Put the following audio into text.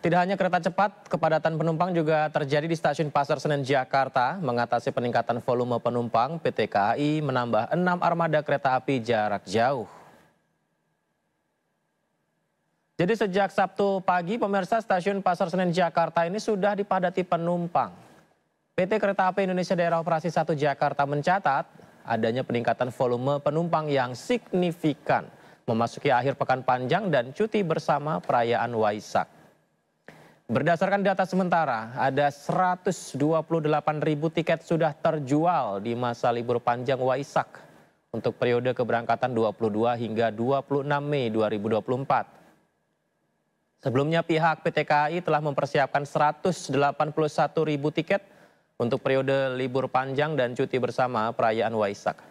Tidak hanya kereta cepat, kepadatan penumpang juga terjadi di stasiun Pasar Senen Jakarta. Mengatasi peningkatan volume penumpang, PT KAI menambah 6 armada kereta api jarak jauh. Jadi sejak Sabtu pagi, pemirsa stasiun Pasar Senen Jakarta ini sudah dipadati penumpang. PT Kereta Api Indonesia Daerah Operasi 1 Jakarta mencatat adanya peningkatan volume penumpang yang signifikan memasuki akhir pekan panjang dan cuti bersama perayaan Waisak. Berdasarkan data sementara, ada 128 ribu tiket sudah terjual di masa libur panjang Waisak untuk periode keberangkatan 22 hingga 26 Mei 2024. Sebelumnya pihak PT KAI telah mempersiapkan 181 ribu tiket untuk periode libur panjang dan cuti bersama perayaan Waisak.